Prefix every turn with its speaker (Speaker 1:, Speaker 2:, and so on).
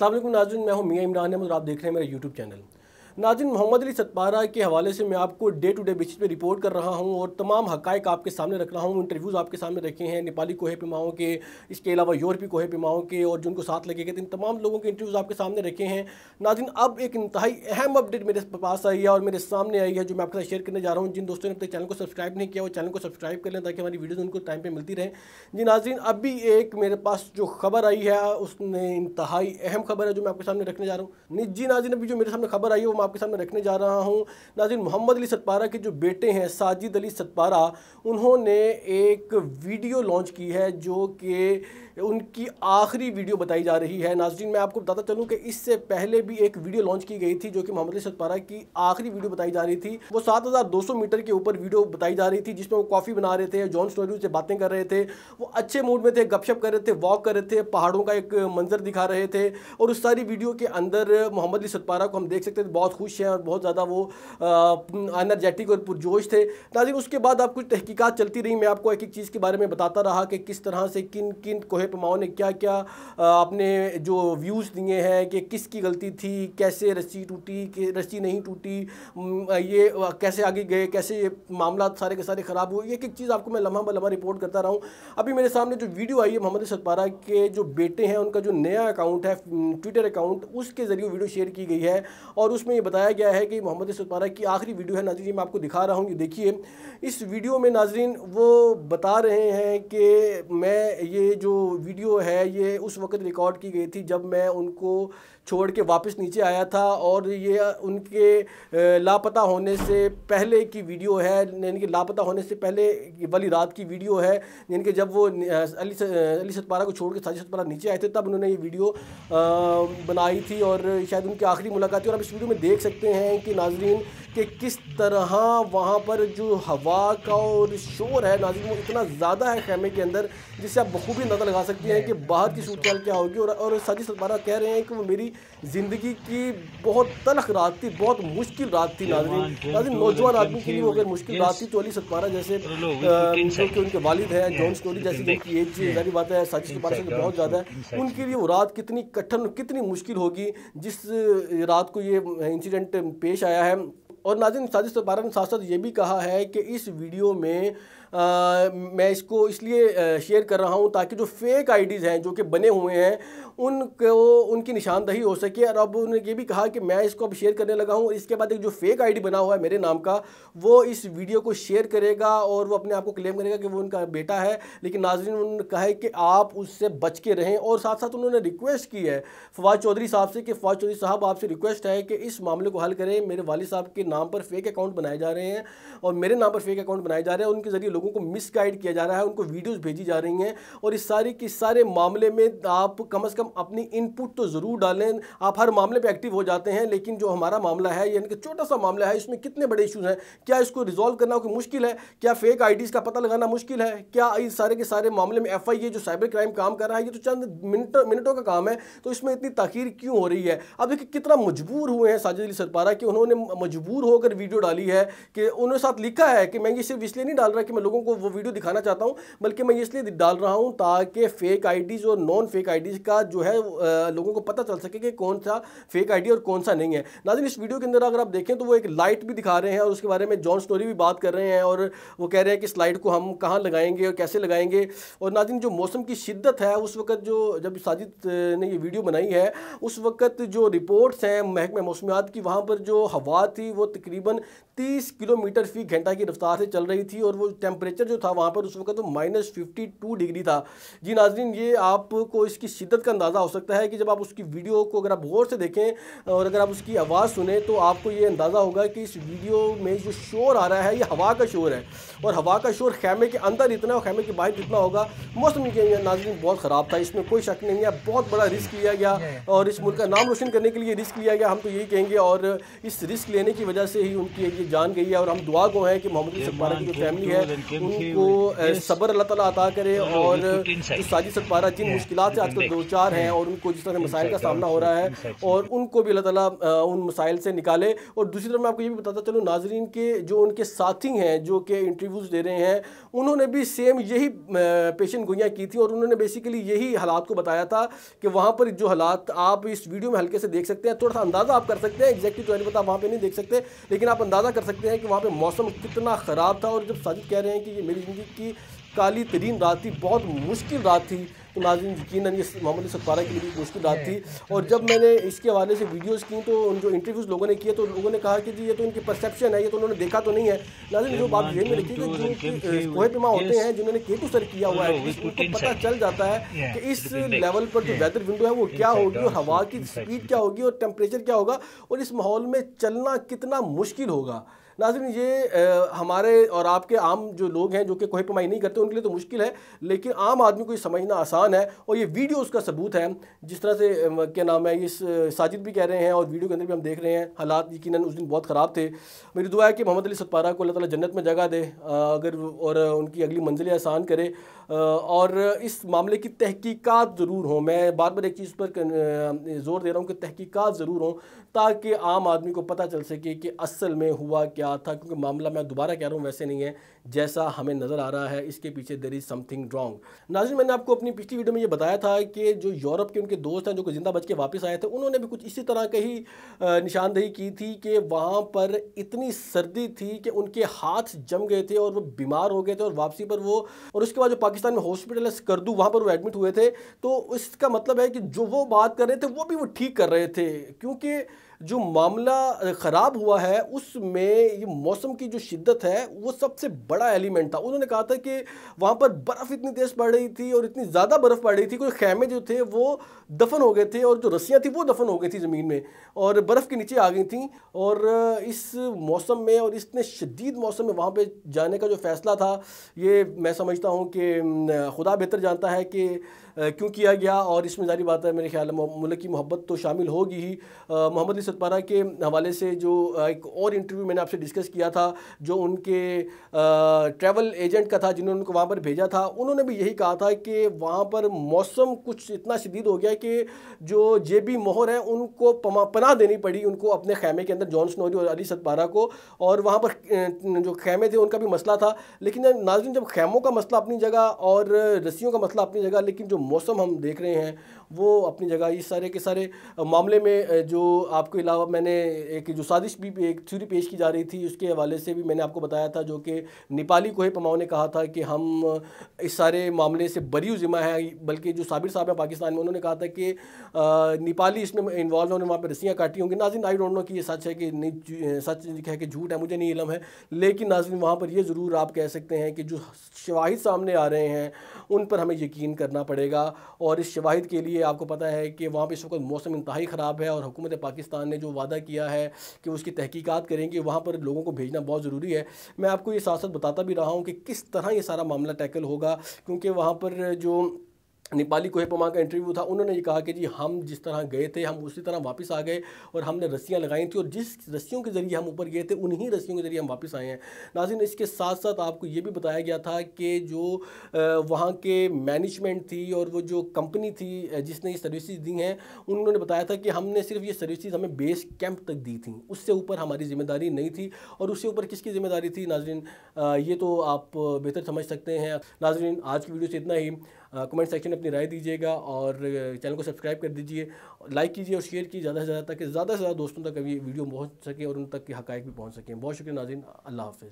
Speaker 1: असल नाजुन मैं हूँ मियाँ इमरान अहमद और आप देख रहे हैं मेरा यूट्यूब चैनल नाजिन मोहम्मद अली सतपारा के हवाले से मैं आपको डे टू डे बेसिस पे रिपोर्ट कर रहा हूँ और तमाम हकायक आपके सामने रख रहा हूँ इंटरव्यूज़ आपके सामने रखे हैं नेपाली कोहे पिमाओं के इसके अलावा यूरोपी कोहे पिमाओं के और जिनको साथ लगे गए इन तमाम लोगों के इंटरव्यूज़ आपके सामने रखे हैं नाजिन अब एक इंतहाई अहम अपडेट मेरे पास आई है और मेरे सामने आई है जो मैं आपके साथ शेयर करने जा रहा हूँ जिन दोस्तों ने अपने चैनल को सब्सक्राइब नहीं किया वो चैनल को सब्सक्राइब कर लें ताकि हमारी वीडियोज़ उनको टाइम पर मिलती रहें जी नाजिन अभी एक मेरे पास जो खबर आई है उसने इंतहाई अहम खबर है जो मैं आपके सामने रखने जा रहा हूँ जी नाजिन अभी जो मेरे सामने खबर आई है वो आपके सामने रखने जा रहा हूँ नाजिन मोहम्मद अली सतपारा के जो बेटे हैं साजिद अली सतपारा उन्होंने एक वीडियो लॉन्च की है जो कि उनकी आखिरी वीडियो बताई जा रही है नाजरीन मैं आपको बताता चलूँ कि इससे पहले भी एक वीडियो लॉन्च की गई थी जो कि मोहम्मद सतपारा की आखिरी वीडियो बताई जा रही थी वो सात हज़ार दो सौ मीटर के ऊपर वीडियो बताई जा रही थी जिसमें वो कॉफ़ी बना रहे थे जॉन स्टोरी से बातें कर रहे थे वो अच्छे मूड में थे गपशप कर रहे थे वॉक कर रहे थे पहाड़ों का एक मंजर दिखा रहे थे और उस सारी वीडियो के अंदर मोहम्मद अली सतपारा को हम देख सकते थे बहुत खुश हैं और बहुत ज़्यादा वो एनर्जेटिक और पुरजोश थे नाजिन उसके बाद आप कुछ तहकीकत चलती रही मैं आपको एक एक चीज़ के बारे में बताता रहा कि किस तरह से किन किन कोह रोहित तो माओ ने क्या क्या अपने जो व्यूज़ दिए हैं कि किसकी गलती थी कैसे रस्सी टूटी रस्सी नहीं टूटी ये कैसे आगे गए कैसे ये मामला सारे के सारे ख़राब हुए एक एक चीज़ आपको मैं लम्हा लम्हा रिपोर्ट करता रहा हूँ अभी मेरे सामने जो वीडियो आई है मोहम्मद सतपारा के जो बेटे हैं उनका जो नया अकाउंट है ट्विटर अकाउंट उसके ज़रिए वीडियो शेयर की गई है और उसमें ये बताया गया है कि मोहम्मद सतपारा की आखिरी वीडियो है नाजरीन मैं आपको दिखा रहा हूँ ये देखिए इस वीडियो में नाजरीन वो बता रहे हैं कि मैं ये जो वीडियो है ये उस वक्त रिकॉर्ड की गई थी जब मैं उनको छोड़ के वापस नीचे आया था और ये उनके लापता होने से पहले की वीडियो है यानी कि लापता होने से पहले वाली रात की वीडियो है यानी कि जब वो अली अली सतपारा को छोड़ के साजी सतपारा नीचे आए थे तब उन्होंने ये वीडियो बनाई थी और शायद उनकी आखिरी मुलाकात थी और आप इस वीडियो में देख सकते हैं कि नाजरीन कि किस तरह वहाँ पर जो हवा का और शोर है नाजरीन वो इतना ज़्यादा है खेमे के अंदर जिससे आप बखूबी नज़र लगा बता सकती हैं कि बाहर की सूरत क्या होगी और और साजिश सलमाना कह रहे हैं कि वो मेरी ज़िंदगी की बहुत तलख रात थी बहुत मुश्किल रात थी नाजरी नाजरी नौजवान आदमी के लिए अगर मुश्किल रात थी तो अली सलमाना जैसे कि उनके वालिद हैं जॉन स्टोरी जैसी उनकी एज जारी बात है साजिश सलमाना से बहुत ज़्यादा है उनके लिए वो रात कितनी कठिन कितनी मुश्किल होगी जिस रात को ये इंसिडेंट पेश आया है और नाजिन साजिश सपारा ने साथ साथ ये भी कहा है कि इस वीडियो में मैं इसको इसलिए शेयर कर रहा हूँ ताकि जो फेक आईडीज़ हैं जो कि बने हुए हैं उनको उनकी निशानदही हो सके और अब उन्होंने ये भी कहा कि मैं इसको अब शेयर करने लगा हूँ इसके बाद एक जो फेक आईडी बना हुआ है मेरे नाम का वो इस वीडियो को शेयर करेगा और वो अपने आप को क्लेम करेगा कि वो उनका बेटा है लेकिन नाजरीन उन्होंने कहा है कि आप उससे बच के रहें और साथ साथ उन्होंने रिक्वेस्ट की है फवाद चौधरी साहब से कि फवाद चौधरी साहब आपसे रिक्वेस्ट है कि इस मामले को हल करें मेरे वाली साहब के नाम पर फेक अकाउंट बनाए जा रहे हैं और मेरे नाम पर फेक अकाउंट बनाए जा रहे हैं उनके ज़रिए लोगों को मिसगाइड किया जा रहा है उनको वीडियोज़ भेजी जा रही हैं और इस सारे के सारे मामले में आप कम अज़ कम अपनी इनपुट तो ज़रूर डालें आप हर मामले पर एक्टिव हो जाते हैं लेकिन जो हमारा मामला है यानी कि छोटा सा मामला है इसमें कितने बड़े इशूज़ हैं क्या इसको रिजॉल्व करना कोई मुश्किल है क्या फेक आई का पता लगाना मुश्किल है क्या इस सारे के सारे मामले में एफ जो साइबर क्राइम काम कर रहा है ये तो चंद मिनटों मिनटों का काम है तो इसमें इतनी तखीर क्यों हो रही है अब देखिए कितना मजबूर हुए हैं साजिद अली सरपारा कि उन्होंने मजबूर होकर वीडियो डाली है कि उन्होंने साथ लिखा है कि मैं ये सिर्फ इसलिए नहीं डाल रहा कि मैं लोगों को वो वीडियो दिखाना चाहता हूँ बल्कि मैं इसलिए डाल रहा हूँ ताकि फ़ेक आईडीज़ और नॉन फेक आईडीज़ का जो है लोगों को पता चल सके कि कौन सा फेक आईडी और कौन सा नहीं है नाजिन इस वीडियो के अंदर अगर आप देखें तो वो एक लाइट भी दिखा रहे हैं और उसके बारे में जॉन स्टोरी भी बात कर रहे हैं और वो कह रहे हैं कि इस लाइट को हम कहाँ लगाएंगे और कैसे लगाएंगे और नाजिन जो मौसम की शिद्दत है उस वक्त जो जब साजिद ने ये वीडियो बनाई है उस वक्त जो रिपोर्ट्स हैं महकमे मौसमियात की वहाँ पर जो हवा थी वो तकरीबन तीस किलोमीटर फी घंटा की रफ्तार से चल रही थी और वो टेम्प टेम्परेचर जो था वहाँ पर उस वक्त माइनस फिफ्टी टू डिग्री था जी नाजरीन ये आपको इसकी शिद्दत का अंदाज़ा हो सकता है कि जब आप उसकी वीडियो को अगर आप गौर से देखें और अगर आप उसकी आवाज़ सुने तो आपको ये अंदाज़ा होगा कि इस वीडियो में जो शोर आ रहा है ये हवा का शोर है और हवा का शोर खैमे के अंदर इतना और खैमे के बाहर जितना होगा मौसम के नाजरीन बहुत ख़राब था इसमें कोई शक नहीं है बहुत बड़ा रिस्क लिया गया और इस मुल्क का नाम रोशन करने के लिए रिस्क लिया गया हम तो यही कहेंगे और इस रिस्क लेने की वजह से ही उनकी ये जान गई है और हम दुआ को हैं कि मोहम्मद की जो फैमिली है उनको सबर अल्लाह ताला अता करे और जो साजिश पारा जिन मुश्किल से आजकल दो चार हैं और उनको जिस तरह मसाइल का सामना हो रहा है और उनको भी अल्लाह ताला उन मसाइल से निकाले और दूसरी तरफ मैं आपको ये भी बताता चलूँ नाजरीन के जो उनके साथी हैं जो कि इंटरव्यूज़ दे रहे हैं उन्होंने भी सेम यही पेशन गोइयाँ की थी और उन्होंने बेसिकली यही हालात को बताया था कि वहाँ पर जो हालात आप इस वीडियो में हल्के से देख सकते हैं थोड़ा सा अंदाज़ा आप कर सकते हैं एग्जैक्टली तो पता वहाँ पर नहीं देख सकते लेकिन आप अंदाज़ा कर सकते हैं कि वहाँ पर मौसम कितना ख़राब था और जब साजिद कह रहे हैं हैं कि ये मेरी ज़िंदगी की काली तरीन रात थी बहुत मुश्किल रात थी तो नाजिन यकीन ये मोहम्मद सतपारा के लिए भी मुश्किल रात थी और जब मैंने इसके हवाले से वीडियोज़ की तो उन जो इंटरव्यूज़ लोगों ने किए तो लोगों ने कहा कि जी ये तो इनकी परसेप्शन है ये तो उन्होंने देखा तो नहीं है नाजिन जो बात ये में रखी कि जो कोहे पैमा होते हैं जिन्होंने केतु सर किया हुआ है उनको पता चल जाता है कि इस लेवल पर जो वेदर विंडो है वो क्या होगी और हवा की स्पीड क्या होगी और टेम्परेचर क्या होगा और इस माहौल में चलना कितना मुश्किल होगा नाजरन ये आ, हमारे और आपके आम जो लोग हैं जो कि कोई पमाई नहीं करते उनके लिए तो मुश्किल है लेकिन आम आदमी को ये समझना आसान है और ये वीडियो उसका सबूत है जिस तरह से क्या नाम है ये साजिद भी कह रहे हैं और वीडियो के अंदर भी हम देख रहे हैं हालात यकीन उस दिन बहुत ख़राब थे मेरी दुआ है कि मोहम्मद अली सतपारा को अल्लाह ताला जन्नत में जगह दे अगर और उनकी अगली मंजिल आसान करे और इस मामले की तहकीकात ज़रूर हों मैं बार बार एक चीज़ पर ज़ोर दे रहा हूँ कि तहकीकात ज़रूर हों ताकि आम आदमी को पता चल सके कि असल में हुआ क्या क्या था क्योंकि मामला मैं दोबारा कह रहा हूँ वैसे नहीं है जैसा हमें नज़र आ रहा है इसके पीछे there is something wrong Nazin मैंने आपको अपनी पिछली वीडियो में ये बताया था कि जो यूरोप के उनके दोस्त हैं जो जिंदा बच के वापस आए थे उन्होंने भी कुछ इसी तरह की निशानदेही की थी कि वहाँ पर इतनी सर्दी थी कि उनके हाथ जम गए थे और वो बीमार हो गए थे और वापसी पर वो और उसके बाद जो पाकिस्तान में हॉस्पिटल है स्कर्दू वहाँ पर वो एडमिट हुए थे तो इसका मतलब है कि जो वो बात कर रहे थे वो भी वो ठीक कर रहे थे क्योंकि जो मामला ख़राब हुआ है उसमें ये मौसम की जो शिद्दत है वो सबसे बड़ा एलिमेंट था उन्होंने कहा था कि वहाँ पर बर्फ़ इतनी तेज़ पड़ रही थी और इतनी ज़्यादा बर्फ़ पड़ रही थी कोई खैमे जो थे वो दफन हो गए थे और जो रस्सियाँ थी वो दफन हो गई थी ज़मीन में और बर्फ़ के नीचे आ गई थी और इस मौसम में और इतने शदीद मौसम में वहाँ पर जाने का जो फ़ैसला था ये मैं समझता हूँ कि खुदा बेहतर जानता है कि क्यों किया गया और इसमें जारी बात है मेरे ख्याल में मुल्क की मोहब्बत तो शामिल होगी ही मोहम्मद सतपारा के हवाले से जो एक और इंटरव्यू मैंने आपसे डिस्कस किया था जो उनके ट्रैवल एजेंट का था जिन्होंने उनको वहाँ पर भेजा था उन्होंने भी यही कहा था कि वहाँ पर मौसम कुछ इतना शदीद हो गया कि जो जे बी मोहर हैं उनको पनाह देनी पड़ी उनको अपने खैमे के अंदर जॉन स्नोरी और अली सतपारा को और वहाँ पर जो खैमे थे उनका भी मसला था लेकिन नाजन जब खैमों का मसला अपनी जगह और रस्सियों का मसला अपनी जगह लेकिन जो मौसम हम देख रहे हैं वो अपनी जगह इस सारे के सारे मामले में जो आपके अलावा मैंने एक जो साजिश भी एक थ्यूरी पेश की जा रही थी उसके हवाले से भी मैंने आपको बताया था जो कि नेपाली कोहे पमाओ ने कहा था कि हम इस सारे मामले से बरी ज़िम्मा है बल्कि जो साबिर साहब हैं पाकिस्तान में उन्होंने कहा था कि नेपाली इसमें इन्वॉल्व होने वहाँ पर रस्सियाँ काटी होंगी नाजिन आई डोंट नो कि ये सच है कि नहीं सच है कि झूठ है मुझे नहीं इलम है लेकिन नाजिन वहाँ पर यह ज़रूर आप कह सकते हैं कि जो शवाहिद सामने आ रहे हैं उन पर हमें यकीन करना पड़ेगा और इस शवाहिद के लिए आपको पता है कि वहाँ पर इस वक्त मौसम इंतहाई ख़राब है और हुकूमत पाकिस्तान ने जो वादा किया है कि उसकी तहकीकत करेंगे वहाँ पर लोगों को भेजना बहुत ज़रूरी है मैं आपको ये साथ साथ बताता भी रहा हूँ कि किस तरह ये सारा मामला टैकल होगा क्योंकि वहाँ पर जो नेपाली कोहेपमा का इंटरव्यू था उन्होंने ये कहा कि जी हम जिस तरह गए थे हम उसी तरह वापस आ गए और हमने रस्सियाँ लगाई थी और जिस रस्सियों के ज़रिए हम ऊपर गए थे उन्हीं रस्सियों के ज़रिए हम वापस आए हैं नाजिन इसके साथ साथ आपको ये भी बताया गया था कि जो वहाँ के मैनेजमेंट थी और वो जो कंपनी थी जिसने ये सर्विसज़ दी हैं उन्होंने बताया था कि हमने सिर्फ ये सर्विसज़ हमें बेस कैंप तक दी थी उससे ऊपर हमारी ज़िम्मेदारी नहीं थी और उससे ऊपर किसकी ज़िम्मेदारी थी नाजरन ये तो आप बेहतर समझ सकते हैं नाजरीन आज की वीडियो से इतना ही कमेंट सेक्शन में अपनी राय दीजिएगा और चैनल को सब्सक्राइब कर दीजिए लाइक कीजिए और शेयर कीजिए ज़्यादा से ज़्यादा ताकि ज़्यादा से ज़्यादा दोस्तों तक ये वीडियो पहुँच सके और उन तक की हक़ भी पहुँच सकें बहुत शुक्रिया नाजिन अल्लाह हाफ़